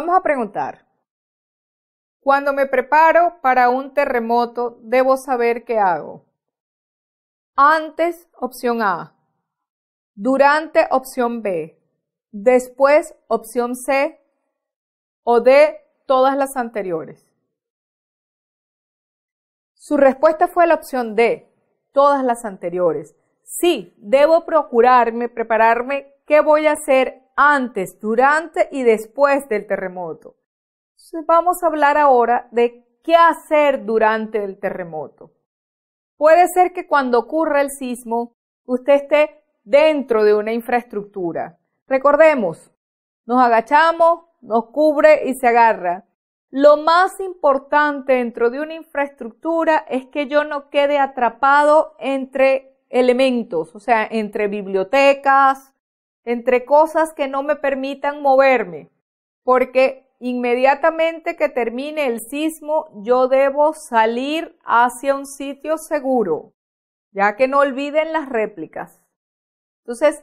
Vamos a preguntar. Cuando me preparo para un terremoto, debo saber qué hago. Antes, opción A. Durante, opción B. Después, opción C. O D, todas las anteriores. Su respuesta fue la opción D, todas las anteriores. Sí, debo procurarme, prepararme qué voy a hacer antes, durante y después del terremoto. vamos a hablar ahora de qué hacer durante el terremoto. Puede ser que cuando ocurra el sismo usted esté dentro de una infraestructura. Recordemos, nos agachamos, nos cubre y se agarra. Lo más importante dentro de una infraestructura es que yo no quede atrapado entre elementos, o sea, entre bibliotecas, entre cosas que no me permitan moverme, porque inmediatamente que termine el sismo yo debo salir hacia un sitio seguro, ya que no olviden las réplicas. Entonces,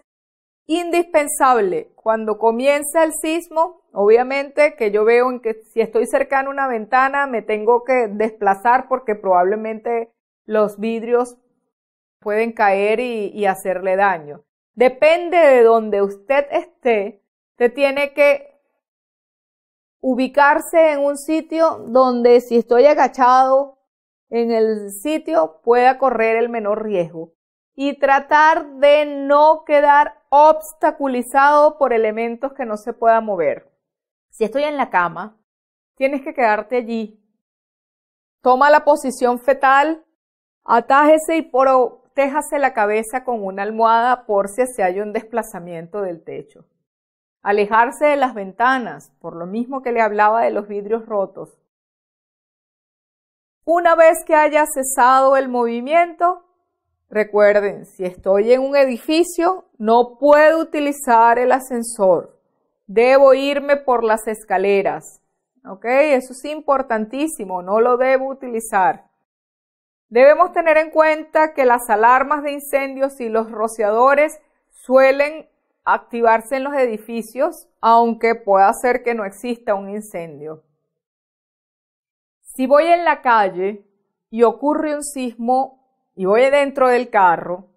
indispensable cuando comienza el sismo, obviamente que yo veo en que si estoy cercano a una ventana me tengo que desplazar porque probablemente los vidrios pueden caer y, y hacerle daño depende de donde usted esté, te tiene que ubicarse en un sitio donde si estoy agachado en el sitio pueda correr el menor riesgo y tratar de no quedar obstaculizado por elementos que no se pueda mover. Si estoy en la cama, tienes que quedarte allí. Toma la posición fetal, atájese y por Téjase la cabeza con una almohada por si se halla un desplazamiento del techo. Alejarse de las ventanas, por lo mismo que le hablaba de los vidrios rotos. Una vez que haya cesado el movimiento, recuerden, si estoy en un edificio, no puedo utilizar el ascensor. Debo irme por las escaleras. ¿Ok? Eso es importantísimo, no lo debo utilizar. Debemos tener en cuenta que las alarmas de incendios y los rociadores suelen activarse en los edificios, aunque pueda ser que no exista un incendio. Si voy en la calle y ocurre un sismo y voy dentro del carro,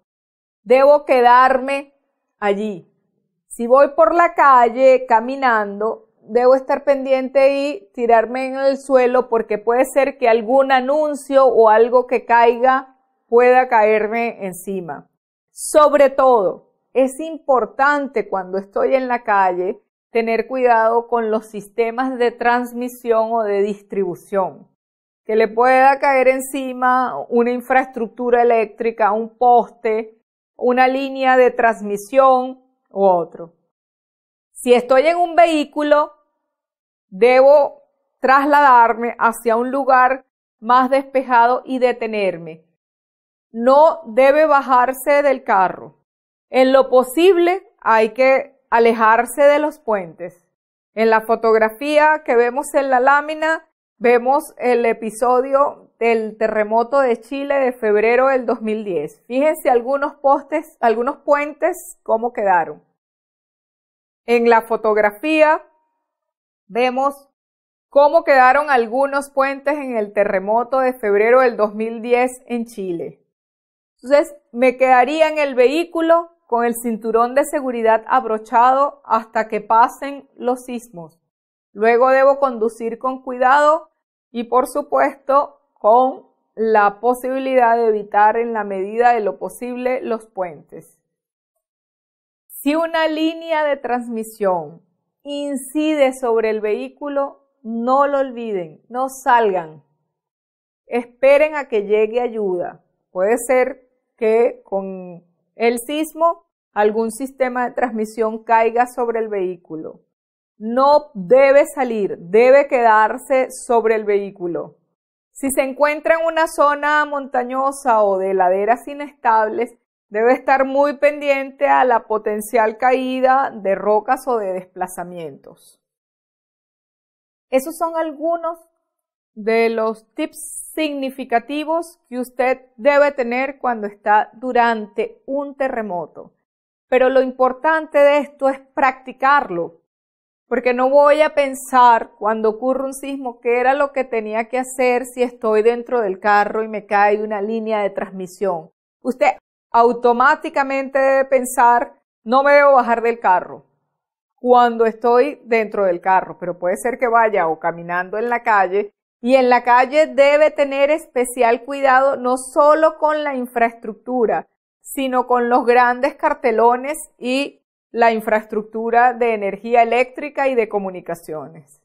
debo quedarme allí. Si voy por la calle caminando, debo estar pendiente y tirarme en el suelo porque puede ser que algún anuncio o algo que caiga pueda caerme encima. Sobre todo, es importante cuando estoy en la calle tener cuidado con los sistemas de transmisión o de distribución. Que le pueda caer encima una infraestructura eléctrica, un poste, una línea de transmisión u otro. Si estoy en un vehículo, debo trasladarme hacia un lugar más despejado y detenerme. No debe bajarse del carro. En lo posible hay que alejarse de los puentes. En la fotografía que vemos en la lámina, vemos el episodio del terremoto de Chile de febrero del 2010. Fíjense algunos postes, algunos puentes, cómo quedaron. En la fotografía vemos cómo quedaron algunos puentes en el terremoto de febrero del 2010 en Chile. Entonces, me quedaría en el vehículo con el cinturón de seguridad abrochado hasta que pasen los sismos. Luego debo conducir con cuidado y, por supuesto, con la posibilidad de evitar en la medida de lo posible los puentes. Si una línea de transmisión incide sobre el vehículo, no lo olviden, no salgan. Esperen a que llegue ayuda. Puede ser que con el sismo algún sistema de transmisión caiga sobre el vehículo. No debe salir, debe quedarse sobre el vehículo. Si se encuentra en una zona montañosa o de laderas inestables, Debe estar muy pendiente a la potencial caída de rocas o de desplazamientos. Esos son algunos de los tips significativos que usted debe tener cuando está durante un terremoto. Pero lo importante de esto es practicarlo, porque no voy a pensar cuando ocurre un sismo qué era lo que tenía que hacer si estoy dentro del carro y me cae una línea de transmisión. Usted automáticamente debe pensar, no me debo bajar del carro cuando estoy dentro del carro, pero puede ser que vaya o caminando en la calle y en la calle debe tener especial cuidado no solo con la infraestructura, sino con los grandes cartelones y la infraestructura de energía eléctrica y de comunicaciones.